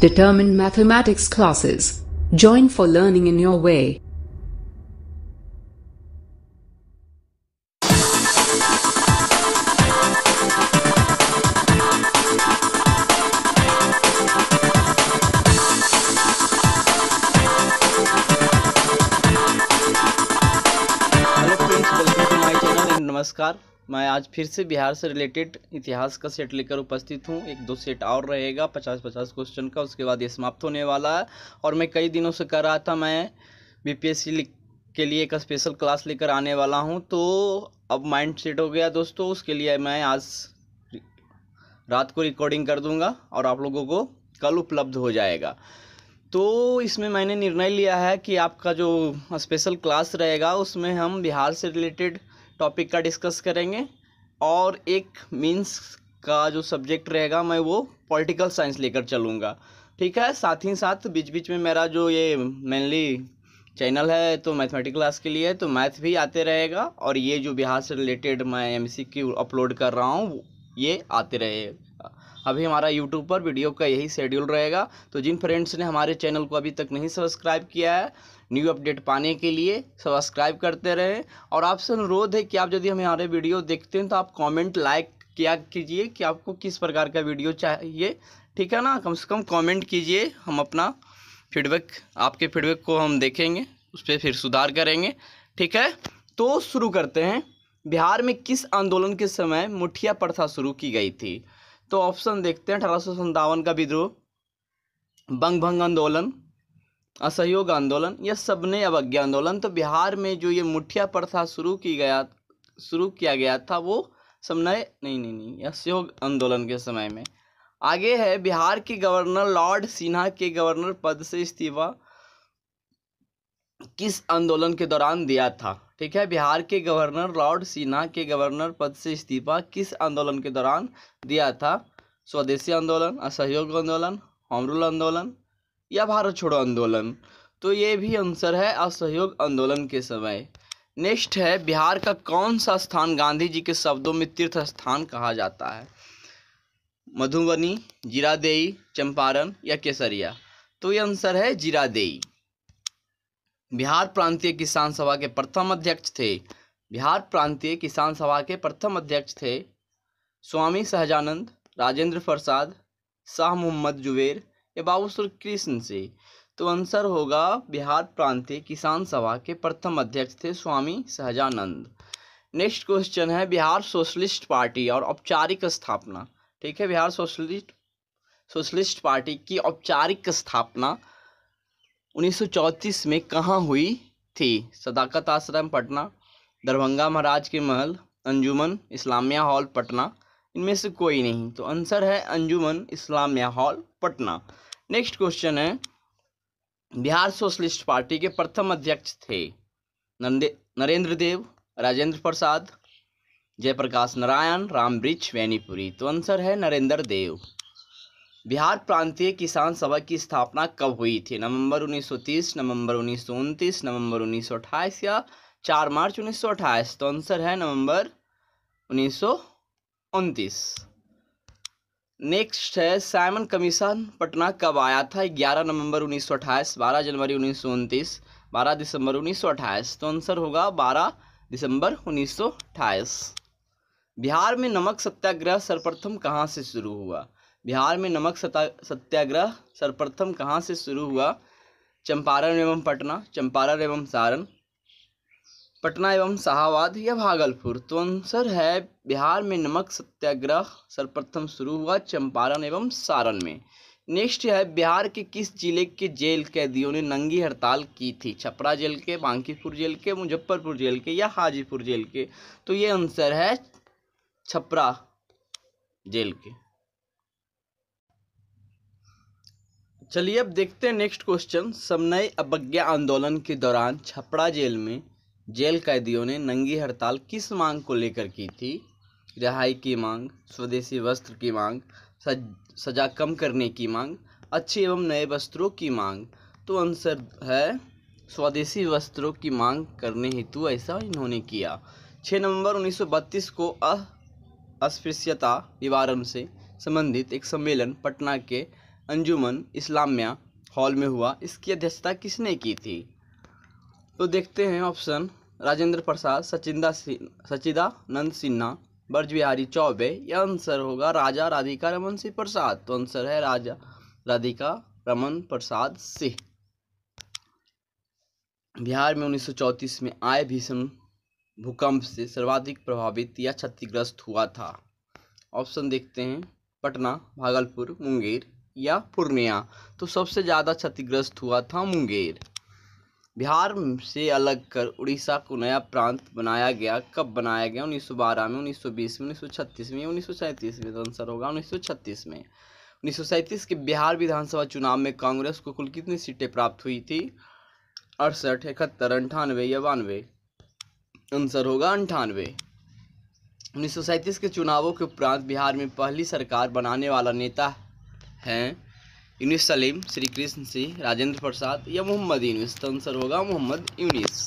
determined mathematics classes. Join for learning in your way. मैं आज फिर से बिहार से रिलेटेड इतिहास का सेट लेकर उपस्थित हूँ एक दो सेट और रहेगा पचास पचास क्वेश्चन का उसके बाद ये समाप्त होने वाला है और मैं कई दिनों से कर रहा था मैं बीपीएससी के लिए एक स्पेशल क्लास लेकर आने वाला हूँ तो अब माइंड सेट हो गया दोस्तों उसके लिए मैं आज रात को रिकॉर्डिंग कर दूँगा और आप लोगों को कल उपलब्ध हो जाएगा तो इसमें मैंने निर्णय लिया है कि आपका जो स्पेशल क्लास रहेगा उसमें हम बिहार से रिलेटेड टॉपिक का डिस्कस करेंगे और एक मीन्स का जो सब्जेक्ट रहेगा मैं वो पॉलिटिकल साइंस लेकर चलूँगा ठीक है साथ ही साथ बीच बीच में मेरा जो ये मेनली चैनल है तो मैथमेटिक क्लास के लिए तो मैथ भी आते रहेगा और ये जो बिहार से रिलेटेड मैं एमसीक्यू अपलोड कर रहा हूँ ये आते रहे अभी हमारा यूट्यूब पर वीडियो का यही शेड्यूल रहेगा तो जिन फ्रेंड्स ने हमारे चैनल को अभी तक नहीं सब्सक्राइब किया है न्यू अपडेट पाने के लिए सब्सक्राइब करते रहें और आपसे अनुरोध है कि आप यदि हमारे वीडियो देखते हैं तो आप कॉमेंट लाइक किया कीजिए कि आपको किस प्रकार का वीडियो चाहिए ठीक है ना कम से कम कॉमेंट कीजिए हम अपना फीडबैक आपके फीडबैक को हम देखेंगे उस पर फिर सुधार करेंगे ठीक है तो शुरू करते हैं बिहार में किस आंदोलन के समय मुठिया प्रथा शुरू की गई थी तो ऑप्शन देखते हैं अठारह का विद्रोह बंग भंग आंदोलन असहयोग आंदोलन यह सबने अवज्ञा आंदोलन तो बिहार में जो ये मुठिया प्रथा शुरू की गया शुरू किया गया था वो समन्वय नहीं नहीं नहीं असहयोग आंदोलन के समय में आगे है बिहार के गवर्नर लॉर्ड सिन्हा के गवर्नर पद से इस्तीफा किस आंदोलन के दौरान दिया था ठीक है बिहार के गवर्नर लॉर्ड सिन्हा के गवर्नर पद से इस्तीफा किस आंदोलन के दौरान दिया था स्वदेशी आंदोलन असहयोग आंदोलन हमरुल आंदोलन या भारत छोड़ो आंदोलन तो ये भी आंसर है असहयोग आंदोलन के समय नेक्स्ट है बिहार का कौन सा स्थान गांधी जी के शब्दों में तीर्थ स्थान कहा जाता है मधुबनी जीरादेई चंपारण या केसरिया तो ये आंसर है जीरादेई बिहार प्रांतीय किसान सभा के प्रथम अध्यक्ष थे बिहार प्रांतीय किसान सभा के प्रथम अध्यक्ष थे स्वामी सहजानंद राजेंद्र प्रसाद शाह मोहम्मद जुबेर या सुर कृष्ण से तो आंसर होगा बिहार प्रांतीय किसान सभा के प्रथम अध्यक्ष थे स्वामी सहजानंद नेक्स्ट क्वेश्चन है बिहार सोशलिस्ट पार्टी और औपचारिक स्थापना ठीक है बिहार सोशलिस्ट सोशलिस्ट पार्टी की औपचारिक स्थापना 1934 में कहाँ हुई थी सदाकत आश्रम पटना दरभंगा महाराज के महल अंजुमन इस्लामिया हॉल पटना इनमें से कोई नहीं तो आंसर है Anjuman Islamia hall Patna next question है बिहार सोशलिस्ट पार्टी के प्रथम अध्यक्ष थे नरेंद्र देव राजेंद्र प्रसाद जयप्रकाश नारायण राम वृक्ष वैनीपुरी तो आंसर है नरेंद्र देव बिहार प्रांतीय किसान सभा की स्थापना कब हुई थी नवंबर 1930 नवंबर उन्नीस नवंबर 1928 या 4 मार्च 1928 तो आंसर है नवंबर उन्नीस नेक्स्ट है साइमन कमीशन पटना कब आया था 11 नवंबर 1928 12 जनवरी उन्नीस 12 दिसंबर 1928 तो आंसर होगा 12 दिसंबर 1928 बिहार में नमक सत्याग्रह सर्वप्रथम कहाँ से शुरू हुआ बिहार में नमक सत्याग्रह सर्वप्रथम कहाँ से शुरू हुआ चंपारण एवं पटना चंपारण एवं सारण पटना एवं शाहबाद या भागलपुर तो आंसर है बिहार में नमक सत्याग्रह सर्वप्रथम शुरू हुआ चंपारण एवं सारण में नेक्स्ट है बिहार के किस जिले के जेल कैदियों ने नंगी हड़ताल की थी छपरा जेल के बांकीपुर जेल के मुजफ्फरपुर जेल के या हाजीपुर जेल के तो ये आंसर है छपरा जेल के चलिए अब देखते हैं नेक्स्ट क्वेश्चन समन्वय अवज्ञा आंदोलन के दौरान छपड़ा जेल में जेल कैदियों ने नंगी हड़ताल किस मांग को लेकर की थी रिहाई की मांग स्वदेशी वस्त्र की मांग सज, सजा कम करने की मांग अच्छे एवं नए वस्त्रों की मांग तो आंसर है स्वदेशी वस्त्रों की मांग करने हेतु ऐसा इन्होंने किया छः नवंबर 1932 को अस्पृश्यता निवारण से संबंधित एक सम्मेलन पटना के अंजुमन इस्लामिया हॉल में हुआ इसकी अध्यक्षता किसने की थी तो देखते हैं ऑप्शन राजेंद्र प्रसाद सचिंदा सिन्हा सचिदानंद सिन्हा ब्रज बिहारी चौबे यह आंसर होगा राजा राधिका रमन सिंह प्रसाद तो आंसर है राजा राधिका रमन प्रसाद सिंह बिहार में 1934 में आए भीषण भूकंप से सर्वाधिक प्रभावित या क्षतिग्रस्त हुआ था ऑप्शन देखते हैं पटना भागलपुर मुंगेर या पूर्णिया तो सबसे ज़्यादा क्षतिग्रस्त हुआ था मुंगेर बिहार से अलग कर उड़ीसा को नया प्रांत बनाया गया कब बनाया गया 1912 में 1920 में 1936 में 1937 में तो आंसर होगा 1936 में उन्नीस के बिहार विधानसभा चुनाव में कांग्रेस को कुल कितनी सीटें प्राप्त हुई थी अड़सठ इकहत्तर अंठानवे या बानवे आंसर होगा अंठानवे उन्नीस के चुनावों के उपरांत बिहार में पहली सरकार बनाने वाला नेता हैं यूनिस सलीम श्री कृष्ण सिंह राजेंद्र प्रसाद या मोहम्मद यूनिस तो आंसर होगा मोहम्मद यूनिस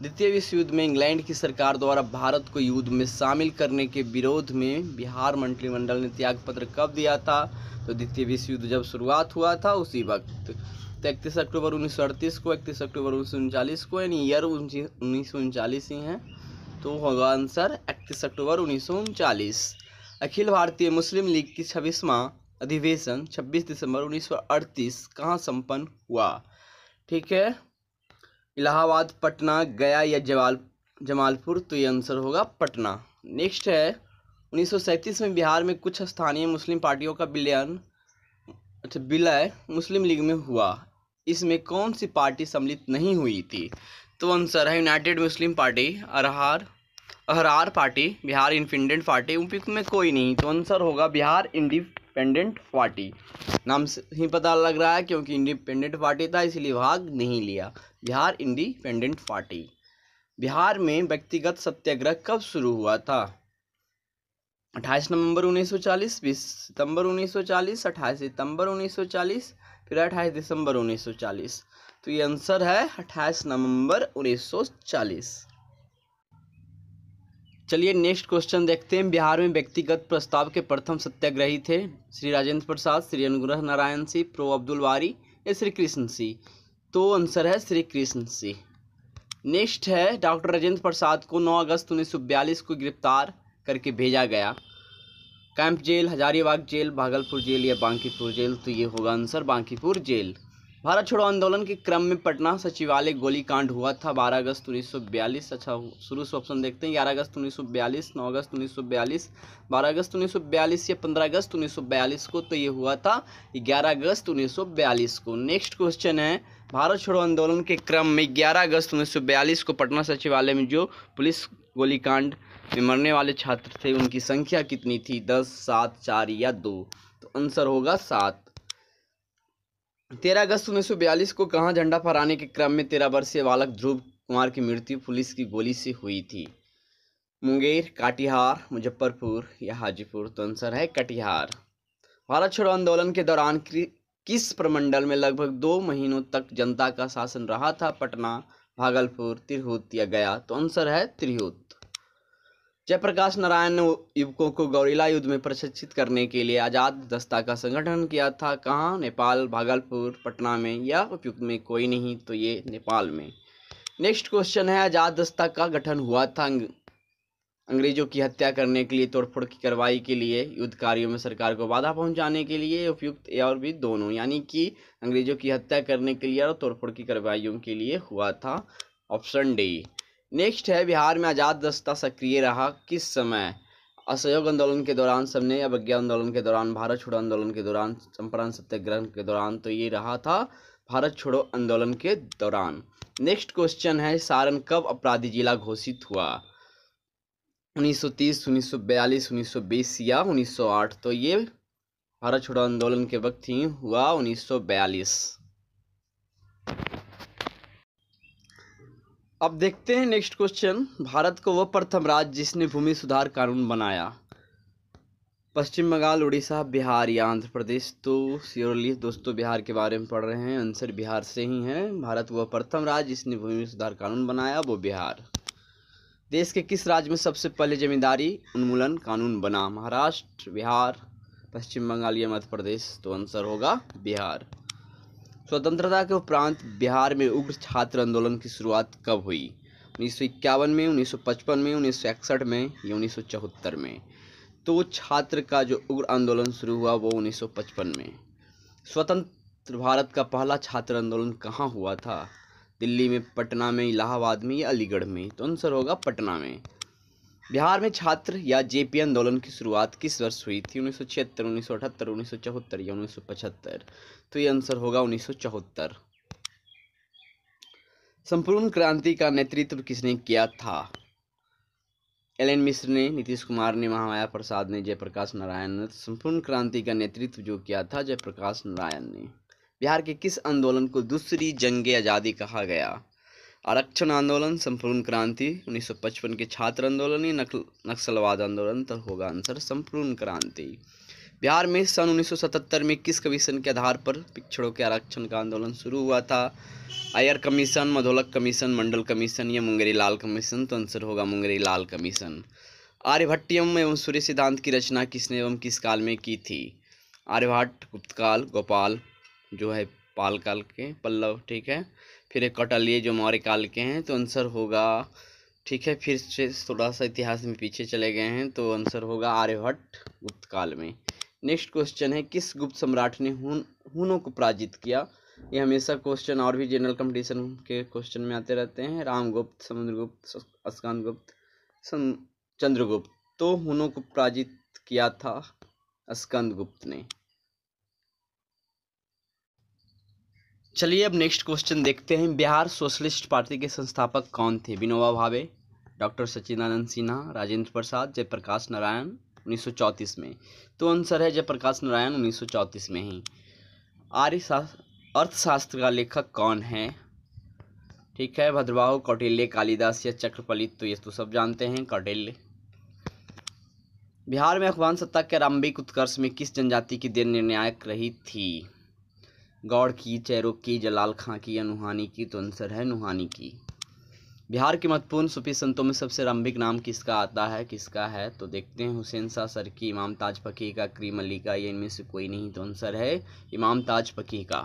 द्वितीय विश्व युद्ध में इंग्लैंड की सरकार द्वारा भारत को युद्ध में शामिल करने के विरोध में बिहार मंत्रिमंडल ने त्यागपत्र कब दिया था तो द्वितीय विश्व युद्ध जब शुरुआत हुआ था उसी वक्त तो इकतीस अक्टूबर उन्नीस को इकतीस अक्टूबर उन्नीस को यानी ईयर उन्नीस ही हैं तो होगा आंसर इकतीस अक्टूबर उन्नीस अखिल भारतीय मुस्लिम लीग की छब्बीसवा अधिवेशन 26 दिसंबर 1938 कहाँ संपन्न हुआ ठीक है इलाहाबाद पटना गया या जवाल जमालपुर तो ये आंसर होगा पटना नेक्स्ट है उन्नीस में बिहार में कुछ स्थानीय मुस्लिम पार्टियों का विलयन अच्छा विलय मुस्लिम लीग में हुआ इसमें कौन सी पार्टी सम्मिलित नहीं हुई थी तो आंसर है United Muslim party Ahrar Ahrar party Bihar independent party उपयुक्त में कोई नहीं तो आंसर होगा बिहार इंडी इंडिपेंडेंट पार्टी नाम से ही पता लग रहा है क्योंकि इंडिपेंडेंट पार्टी था इसलिए भाग नहीं लिया बिहार इंडिपेंडेंट पार्टी बिहार में व्यक्तिगत सत्याग्रह कब शुरू हुआ था अट्ठाईस नवंबर 1940 20 सितंबर 1940 28 सितंबर 1940 फिर 28 दिसंबर 1940 तो ये आंसर है 28 नवंबर 1940 चलिए नेक्स्ट क्वेश्चन देखते हैं बिहार में व्यक्तिगत प्रस्ताव के प्रथम सत्याग्रही थे श्री राजेंद्र प्रसाद श्री अनुग्रह नारायण सिंह प्रो अब्दुल वारी या श्री कृष्ण सिंह तो आंसर है श्री कृष्ण सिंह नेक्स्ट है डॉक्टर राजेंद्र प्रसाद को 9 अगस्त उन्नीस को गिरफ्तार करके भेजा गया camp jail Hazaribagh jail Bhagalpur jail या बांकीपुर जेल तो ये होगा आंसर बांकीपुर जेल भारत छोड़ो आंदोलन के क्रम में पटना सचिवालय गोलीकांड हुआ था 12 अगस्त 1942 अच्छा शुरू से ऑप्शन देखते हैं 11 अगस्त 1942 9 अगस्त 1942 12 अगस्त 1942 या 15 अगस्त 1942 को तो ये हुआ था 11 अगस्त 1942 को नेक्स्ट क्वेश्चन है भारत छोड़ो आंदोलन के क्रम में 11 अगस्त 1942 को पटना सचिवालय में जो पुलिस गोलीकांड में मरने वाले छात्र थे उनकी संख्या कितनी थी दस सात चार या दो तो आंसर होगा सात तेरह अगस्त उन्नीस सौ बयालीस को कहा झंडा फहराने के क्रम में तेरह वर्षीय बालक ध्रुव कुमार की मृत्यु पुलिस की गोली से हुई थी मुंगेर काटिहार मुजफ्फरपुर या हाजीपुर तो आंसर है कटिहार भारत छोड़ो आंदोलन के दौरान किस प्रमंडल में लगभग दो महीनों तक जनता का शासन रहा था पटना भागलपुर तिरहुत या गया तो आंसर है तिरहुत जयप्रकाश नारायण ने युवकों को गौरीला युद्ध में प्रशिक्षित करने के लिए आज़ाद दस्ता का संगठन किया था कहाँ नेपाल भागलपुर पटना में या उपयुक्त में कोई नहीं तो ये नेपाल में नेक्स्ट क्वेश्चन है आज़ाद दस्ता का गठन हुआ था अंग्रेजों की हत्या करने के लिए तोड़फोड़ की कार्रवाई के लिए युद्ध कार्यों में सरकार को बाधा पहुंचाने के लिए उपयुक्त और भी दोनों यानी कि अंग्रेजों की हत्या करने के लिए और तोड़फोड़ की कार्रवाइयों के लिए हुआ था ऑप्शन डी नेक्स्ट है बिहार में आज़ाद दस्ता सक्रिय रहा किस समय असहयोग आंदोलन के दौरान सबने या बज्ञा आंदोलन के दौरान भारत छोड़ो आंदोलन के दौरान चंपारण सत्याग्रह के दौरान तो ये रहा था भारत छोड़ो आंदोलन के दौरान नेक्स्ट क्वेश्चन है सारण कब अपराधी जिला घोषित हुआ 1930, 1942, 1920 या 1908 तो ये भारत छोड़ो आंदोलन के वक्त ही हुआ 1942 अब देखते हैं नेक्स्ट क्वेश्चन भारत को वह प्रथम राज्य जिसने भूमि सुधार कानून बनाया पश्चिम बंगाल उड़ीसा बिहार या आंध्र प्रदेश तो सियोरली दोस्तों बिहार के बारे में पढ़ रहे हैं आंसर बिहार से ही है भारत वह प्रथम राज्य जिसने भूमि सुधार कानून बनाया वो बिहार देश के किस राज्य में सबसे पहले जमींदारी उन्मूलन कानून बना महाराष्ट्र बिहार पश्चिम बंगाल या मध्य प्रदेश तो आंसर होगा बिहार स्वतंत्रता के उपरांत बिहार में उग्र छात्र आंदोलन की शुरुआत कब हुई उन्नीस में उन्नीस में उन्नीस में या उन्नीस में तो छात्र का जो उग्र आंदोलन शुरू हुआ वो 1955 में स्वतंत्र भारत का पहला छात्र आंदोलन कहाँ हुआ था दिल्ली में पटना में इलाहाबाद में या अलीगढ़ में तो आंसर होगा पटना में बिहार में छात्र या जेपी आंदोलन की शुरुआत किस वर्ष हुई थी उन्नीस सौ छिहत्तर उन्नीस सौ अठहत्तर उन्नीस सौ चौहत्तर या उन्नीस सौ पचहत्तर तो ये आंसर होगा उन्नीस सौ चौहत्तर संपूर्ण क्रांति का नेतृत्व किसने किया था एल एन मिश्र ने नीतीश कुमार ने महामाया प्रसाद ने जयप्रकाश नारायण ने तो संपूर्ण क्रांति का नेतृत्व जो किया था जयप्रकाश नारायण ने बिहार के किस आंदोलन को दूसरी जंग आज़ादी कहा गया आरक्षण आंदोलन संपूर्ण क्रांति 1955 के छात्र आंदोलन या नक्सलवाद आंदोलन तो होगा आंसर संपूर्ण क्रांति बिहार में सन 1977 में किस कमीशन के आधार पर पिछड़ों के आरक्षण का आंदोलन शुरू हुआ था Aiyar commission Madholkar commission Mandal commission या मुंगेरी लाल कमीशन तो आंसर होगा मुंगेरी लाल कमीशन आर्यभट्टियम एवं सूर्य सिद्धांत की रचना किसने एवं किस काल में की थी आर्यभट्ट गुप्तकाल गोपाल जो है पालकाल के पल्लव ठीक है फिर एक कटा लिए जो मौर्य काल के हैं तो आंसर होगा ठीक है फिर से थोड़ा सा इतिहास में पीछे चले गए हैं तो आंसर होगा आर्यभट्ट गुप्त काल में नेक्स्ट क्वेश्चन है किस गुप्त सम्राट ने हुन हुनों को पराजित किया ये हमेशा क्वेश्चन और भी जनरल कंपटीशन के क्वेश्चन में आते रहते हैं रामगुप्त समुद्रगुप्त अस्कान गुप्त चंद्रगुप्त तो हुनों को पराजित किया था स्कंद गुप्त ने चलिए अब नेक्स्ट क्वेश्चन देखते हैं बिहार सोशलिस्ट पार्टी के संस्थापक कौन थे विनोबा भावे डॉक्टर सचिदानंद सिन्हा राजेंद्र प्रसाद जयप्रकाश नारायण 1934 में तो आंसर है जयप्रकाश नारायण 1934 में ही आर्य अर्थशास्त्र का लेखक कौन है ठीक है भद्रबाहु कौटिल्य कालिदास या चक्रपलित तो ये तो सब जानते हैं कौटिल्य बिहार में अफगान सत्ता के आरंभिक उत्कर्ष में किस जनजाति की देन निर्णायक रही थी गौड़ की चैरुक की जलाल खां की या नुहानी की तो आंसर है नुहानी की बिहार के महत्वपूर्ण सूफी संतों में सबसे रंबिक नाम किसका आता है किसका है तो देखते हैं हुसैन शाह सर की इमाम ताज पकी का करीम अली का या इनमें से कोई नहीं तो आंसर है इमाम ताज पकी का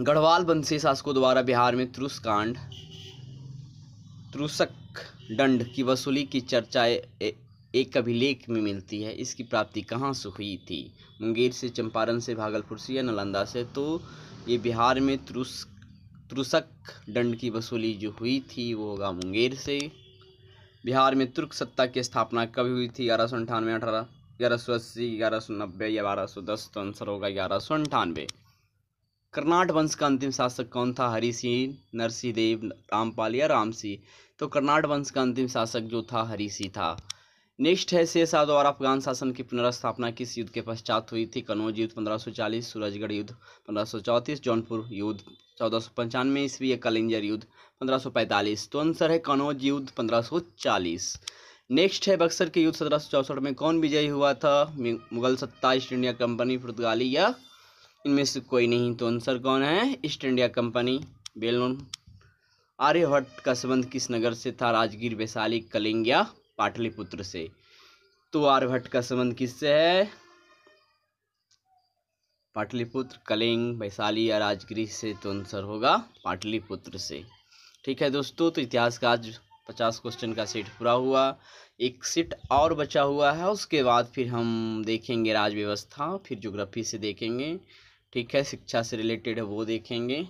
गढ़वाल बंसी शासकों द्वारा बिहार में त्रुसकांड त्रुसक दंड की वसूली की चर्चा एक अभिलेख में मिलती है इसकी प्राप्ति कहाँ से हुई थी मुंगेर से चंपारण से भागलपुर से या नालंदा से तो ये बिहार में तुरुस्क त्रुसक दंड की वसूली जो हुई थी वो होगा मुंगेर से बिहार में तुर्क सत्ता की स्थापना कब हुई थी ग्यारह सौ अंठानवे अठारह ग्यारह सौ अस्सी ग्यारह सौ नब्बे या बारह सौ दस तो आंसर होगा ग्यारह सौ अंठानवे कर्नाट वंश का अंतिम शासक कौन था हरि सिंह नरसिंह देव रामपाल या राम सिंह तो कर्नाट वंश का अंतिम शासक जो था हरि सिंह था नेक्स्ट है शेरशाह द्वारा अफगान शासन की पुनर्स्थापना किस युद्ध के पश्चात हुई थी कन्नौज युद्ध 1540 सूरजगढ़ युद्ध 1534 जौनपुर युद्ध चौदह सौ पंचानवे ईस्वी या कलिंजर युद्ध 1545 तो आंसर है कन्नौज युद्ध 1540 नेक्स्ट है बक्सर के युद्ध सत्रह में कौन विजयी हुआ था मुगल सत्ता ईस्ट इंडिया कंपनी पुर्तगाली या इनमें से कोई नहीं तो आंसर कौन है East India Company balloon Aryabhatta का संबंध किस नगर से था राजगीर वैशाली कलिंग या पाटलिपुत्र से तो आर्यभट्ट का संबंध किससे है पाटलिपुत्र कलिंग वैशाली या राजगृह से तो आंसर होगा पाटलिपुत्र से ठीक है दोस्तों तो इतिहास का आज पचास क्वेश्चन का सेट पूरा हुआ एक सेट और बचा हुआ है उसके बाद फिर हम देखेंगे राज व्यवस्था फिर ज्योग्राफी से देखेंगे ठीक है शिक्षा से रिलेटेड है वो देखेंगे